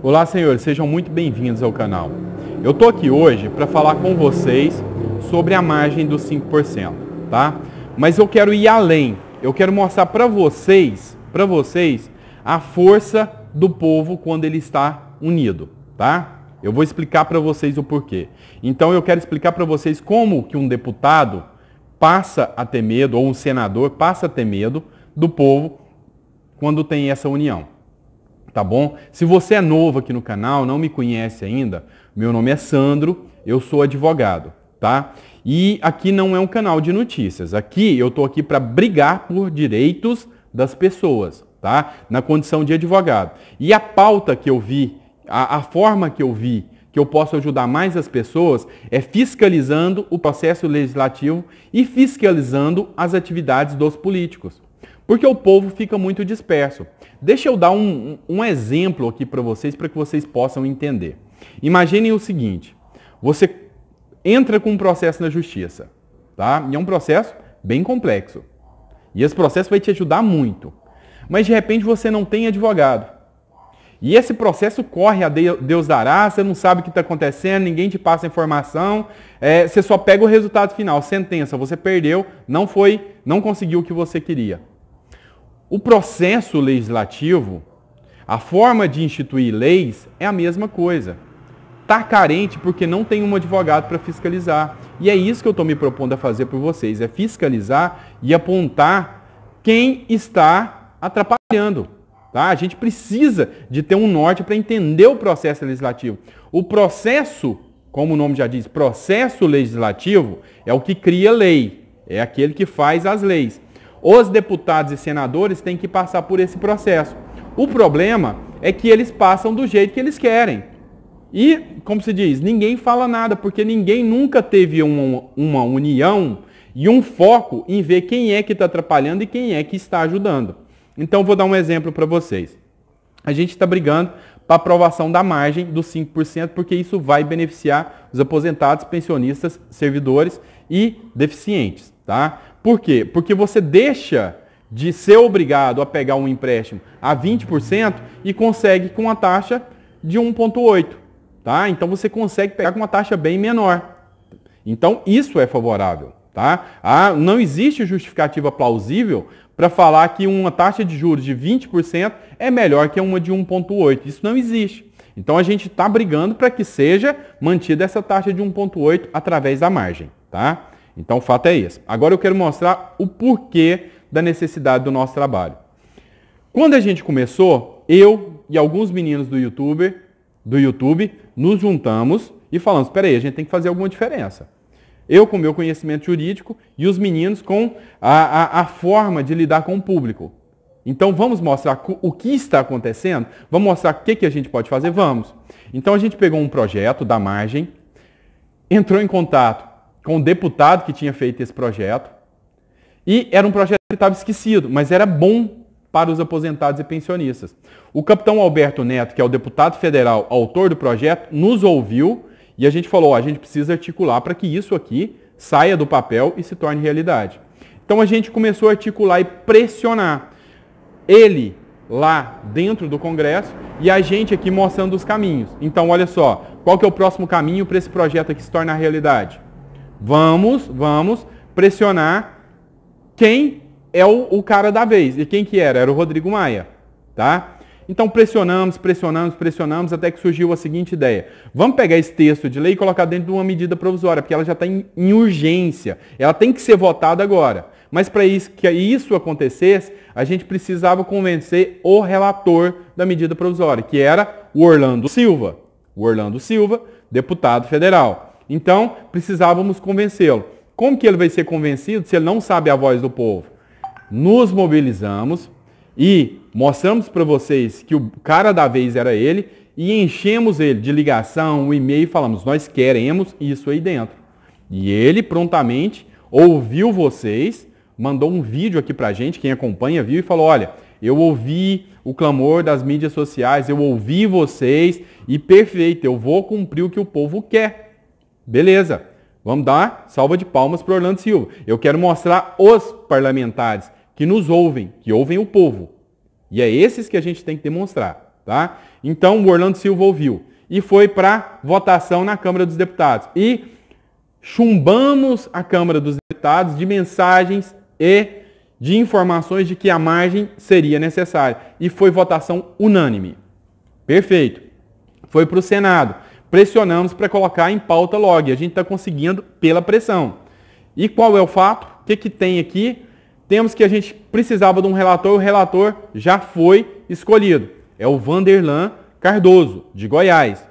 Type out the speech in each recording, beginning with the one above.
Olá, senhores, sejam muito bem-vindos ao canal. Eu tô aqui hoje para falar com vocês sobre a margem dos 5%, tá? Mas eu quero ir além. Eu quero mostrar para vocês, para vocês, a força do povo quando ele está unido, tá? Eu vou explicar para vocês o porquê. Então eu quero explicar para vocês como que um deputado passa a ter medo ou um senador passa a ter medo do povo quando tem essa união tá bom? Se você é novo aqui no canal, não me conhece ainda, meu nome é Sandro, eu sou advogado, tá? E aqui não é um canal de notícias. Aqui eu tô aqui para brigar por direitos das pessoas, tá? Na condição de advogado. E a pauta que eu vi, a, a forma que eu vi que eu posso ajudar mais as pessoas é fiscalizando o processo legislativo e fiscalizando as atividades dos políticos porque o povo fica muito disperso. Deixa eu dar um, um exemplo aqui para vocês, para que vocês possam entender. Imaginem o seguinte: você entra com um processo na justiça, tá? E é um processo bem complexo. E esse processo vai te ajudar muito. Mas de repente você não tem advogado. E esse processo corre a Deus dará, você não sabe o que está acontecendo, ninguém te passa informação, é, você só pega o resultado final, sentença, você perdeu, não foi, não conseguiu o que você queria. O processo legislativo, a forma de instituir leis é a mesma coisa. Está carente porque não tem um advogado para fiscalizar. E é isso que eu estou me propondo a fazer por vocês, é fiscalizar e apontar quem está atrapalhando. Tá? A gente precisa de ter um norte para entender o processo legislativo. O processo, como o nome já diz, processo legislativo é o que cria lei, é aquele que faz as leis os deputados e senadores têm que passar por esse processo. O problema é que eles passam do jeito que eles querem. E, como se diz, ninguém fala nada, porque ninguém nunca teve uma, uma união e um foco em ver quem é que está atrapalhando e quem é que está ajudando. Então, vou dar um exemplo para vocês. A gente está brigando para aprovação da margem dos 5%, porque isso vai beneficiar os aposentados, pensionistas, servidores e deficientes. Tá? Por quê? Porque você deixa de ser obrigado a pegar um empréstimo a 20% e consegue com a taxa de 1,8. Tá? Então você consegue pegar com uma taxa bem menor. Então isso é favorável. Tá? Ah, não existe justificativa plausível para falar que uma taxa de juros de 20% é melhor que uma de 1,8. Isso não existe. Então a gente está brigando para que seja mantida essa taxa de 1,8 através da margem. Tá? Então o fato é esse. Agora eu quero mostrar o porquê da necessidade do nosso trabalho. Quando a gente começou, eu e alguns meninos do YouTube, do YouTube nos juntamos e falamos, espera aí, a gente tem que fazer alguma diferença. Eu com o meu conhecimento jurídico e os meninos com a, a, a forma de lidar com o público. Então vamos mostrar o que está acontecendo? Vamos mostrar o que, que a gente pode fazer? Vamos. Então a gente pegou um projeto da margem, entrou em contato com o deputado que tinha feito esse projeto. E era um projeto que estava esquecido, mas era bom para os aposentados e pensionistas. O capitão Alberto Neto, que é o deputado federal autor do projeto, nos ouviu e a gente falou: ó, a gente precisa articular para que isso aqui saia do papel e se torne realidade. Então a gente começou a articular e pressionar ele lá dentro do Congresso e a gente aqui mostrando os caminhos. Então olha só, qual que é o próximo caminho para esse projeto aqui se tornar realidade? Vamos, vamos pressionar quem é o, o, cara da vez. E quem que era? Era o Rodrigo Maia, tá? Então pressionamos, pressionamos, pressionamos até que surgiu a seguinte ideia. Vamos pegar esse texto de lei e colocar dentro de uma medida provisória, porque ela já está em, em, urgência. Ela tem que ser votada agora. Mas para isso, que isso acontecesse, a gente precisava convencer o relator da medida provisória, que era o Orlando Silva. O Orlando Silva, deputado federal. Então, precisávamos convencê-lo. Como que ele vai ser convencido se ele não sabe a voz do povo? Nos mobilizamos e mostramos para vocês que o cara da vez era ele e enchemos ele de ligação, um e-mail e falamos: "Nós queremos isso aí dentro". E ele prontamente ouviu vocês, mandou um vídeo aqui a gente, quem acompanha viu e falou: "Olha, eu ouvi o clamor das mídias sociais, eu ouvi vocês e perfeito, eu vou cumprir o que o povo quer". Beleza. Vamos dar salva de palmas para Orlando Silva. Eu quero mostrar os parlamentares que nos ouvem, que ouvem o povo. E é esses que a gente tem que demonstrar, tá? Então o Orlando Silva ouviu e foi para votação na Câmara dos Deputados. E chumbamos a Câmara dos Deputados de mensagens e de informações de que a margem seria necessária. E foi votação unânime. Perfeito. Foi para o Senado pressionamos para colocar em pauta log. A gente está conseguindo pela pressão. E qual é o fato? O que, que tem aqui? Temos que a gente precisava de um relator, o relator já foi escolhido. É o Vanderlan Cardoso, de Goiás.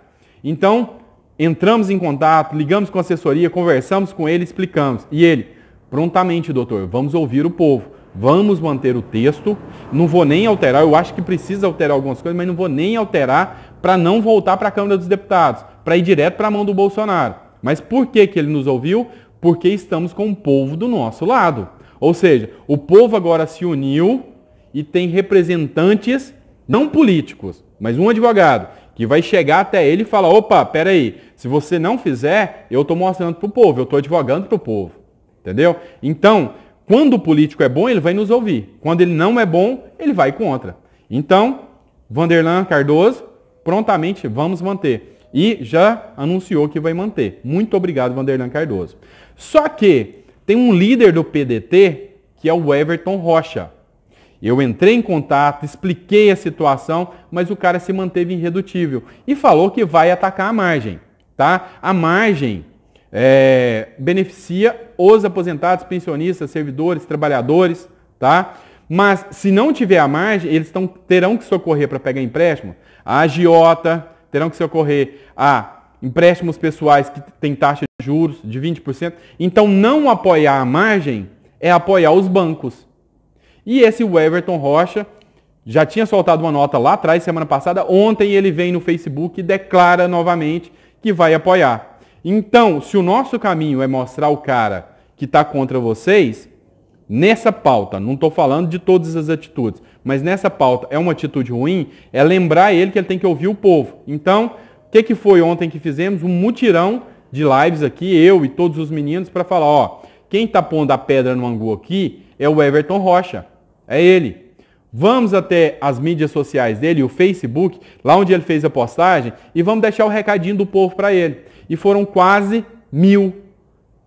Então, entramos em contato, ligamos com a assessoria, conversamos com ele, explicamos. E ele, prontamente, doutor, vamos ouvir o povo. Vamos manter o texto, não vou nem alterar, eu acho que precisa alterar algumas coisas, mas não vou nem alterar para não voltar para a Câmara dos Deputados, para ir direto para a mão do Bolsonaro. Mas por que, que ele nos ouviu? Porque estamos com o povo do nosso lado. Ou seja, o povo agora se uniu e tem representantes não políticos, mas um advogado que vai chegar até ele e falar: opa, peraí, se você não fizer, eu estou mostrando para o povo, eu estou advogando para o povo. Entendeu? Então, quando o político é bom, ele vai nos ouvir. Quando ele não é bom, ele vai contra. Então, Vanderlan Cardoso prontamente vamos manter. E já anunciou que vai manter. Muito obrigado, Vanderlan Cardoso. Só que tem um líder do PDT, que é o Everton Rocha. Eu entrei em contato, expliquei a situação, mas o cara se manteve irredutível e falou que vai atacar a margem. Tá? A margem é, beneficia os aposentados, pensionistas, servidores, trabalhadores, tá? Mas se não tiver a margem, eles tão, terão que socorrer para pegar empréstimo a agiota, terão que socorrer a empréstimos pessoais que têm taxa de juros de 20%. Então, não apoiar a margem é apoiar os bancos. E esse Everton Rocha já tinha soltado uma nota lá atrás, semana passada. Ontem ele vem no Facebook e declara novamente que vai apoiar. Então, se o nosso caminho é mostrar o cara que está contra vocês, nessa pauta, não estou falando de todas as atitudes, mas nessa pauta é uma atitude ruim, é lembrar ele que ele tem que ouvir o povo. Então, o que, que foi ontem que fizemos? Um mutirão de lives aqui, eu e todos os meninos, para falar, ó, quem está pondo a pedra no angu aqui é o Everton Rocha. É ele. Vamos até as mídias sociais dele, o Facebook, lá onde ele fez a postagem, e vamos deixar o recadinho do povo para ele. E foram quase mil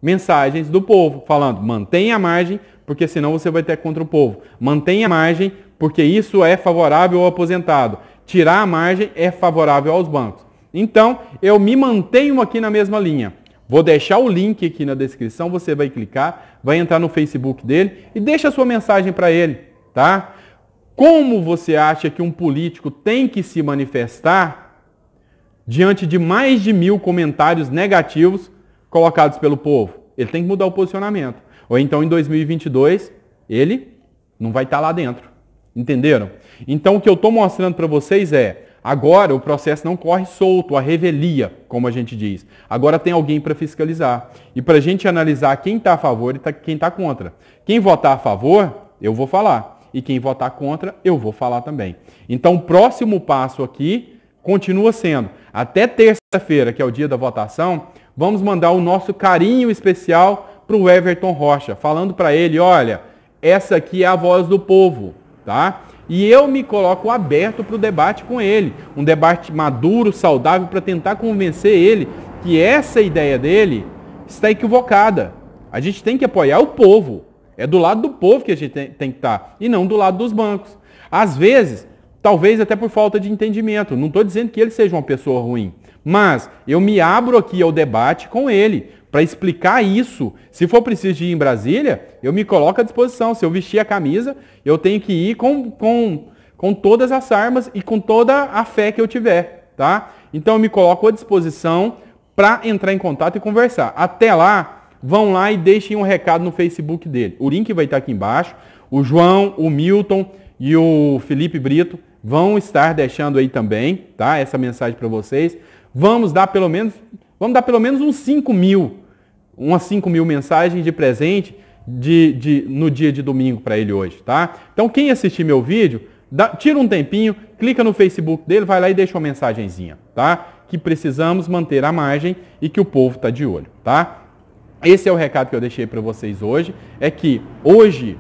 mensagens do povo falando: mantenha a margem, porque senão você vai ter contra o povo. Mantenha a margem, porque isso é favorável ao aposentado. Tirar a margem é favorável aos bancos. Então, eu me mantenho aqui na mesma linha. Vou deixar o link aqui na descrição, você vai clicar, vai entrar no Facebook dele e deixa a sua mensagem para ele, tá? Como você acha que um político tem que se manifestar diante de mais de mil comentários negativos colocados pelo povo? Ele tem que mudar o posicionamento. Ou então em 2022, ele não vai estar lá dentro. Entenderam? Então o que eu estou mostrando para vocês é, agora o processo não corre solto, a revelia, como a gente diz. Agora tem alguém para fiscalizar. E para a gente analisar quem está a favor e tá, quem está contra. Quem votar a favor, eu vou falar. E quem votar contra, eu vou falar também. Então o próximo passo aqui continua sendo, até terça-feira, que é o dia da votação, vamos mandar o nosso carinho especial para o Everton Rocha, falando para ele, olha, essa aqui é a voz do povo, tá? E eu me coloco aberto para o debate com ele, um debate maduro, saudável, para tentar convencer ele que essa ideia dele está equivocada. A gente tem que apoiar o povo. É do lado do povo que a gente tem, que estar, tá, e não do lado dos bancos. Às vezes, talvez até por falta de entendimento. Não estou dizendo que ele seja uma pessoa ruim. Mas eu me abro aqui ao debate com ele para explicar isso. Se for preciso ir em Brasília, eu me coloco à disposição. Se eu vestir a camisa, eu tenho que ir com, com, com todas as armas e com toda a fé que eu tiver, tá? Então eu me coloco à disposição para entrar em contato e conversar. Até lá, vão lá e deixem um recado no Facebook dele. O link vai estar aqui embaixo. O João, o Milton e o Felipe Brito vão estar deixando aí também, tá? Essa mensagem para vocês. Vamos dar pelo menos, vamos dar pelo menos uns 5 mil, umas 5 mil mensagens de presente de, de, no dia de domingo para ele hoje, tá? Então quem assistir meu vídeo, dá, tira um tempinho, clica no Facebook dele, vai lá e deixa uma mensagenzinha, tá? Que precisamos manter a margem e que o povo está de olho, tá? Esse é o recado que eu deixei para vocês hoje, é que hoje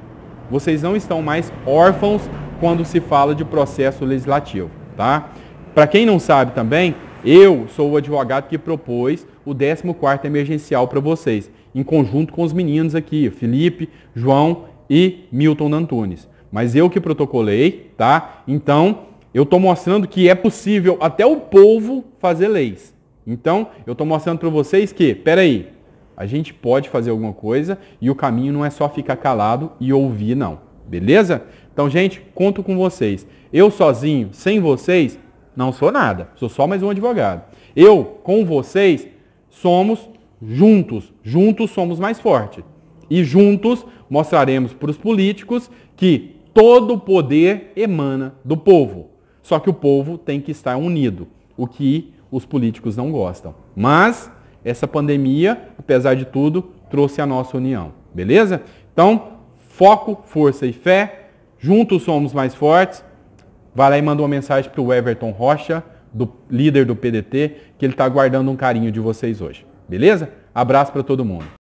vocês não estão mais órfãos quando se fala de processo legislativo, tá? Para quem não sabe também, eu sou o advogado que propôs o 14 emergencial para vocês, em conjunto com os meninos aqui, Felipe, João e Milton Antunes. Mas eu que protocolei, tá? Então, eu estou mostrando que é possível até o povo fazer leis. Então, eu estou mostrando para vocês que, peraí, a gente pode fazer alguma coisa e o caminho não é só ficar calado e ouvir, não. Beleza? Então, gente, conto com vocês. Eu sozinho, sem vocês, não sou nada. Sou só mais um advogado. Eu, com vocês, somos juntos. Juntos somos mais fortes. E juntos mostraremos para os políticos que todo poder emana do povo. Só que o povo tem que estar unido, o que os políticos não gostam. Mas essa pandemia, apesar de tudo, trouxe a nossa união, beleza? Então, foco, força e fé. Juntos somos mais fortes vai lá e manda uma mensagem para o Everton Rocha, do líder do PDT, que ele está aguardando um carinho de vocês hoje. Beleza? Abraço para todo mundo.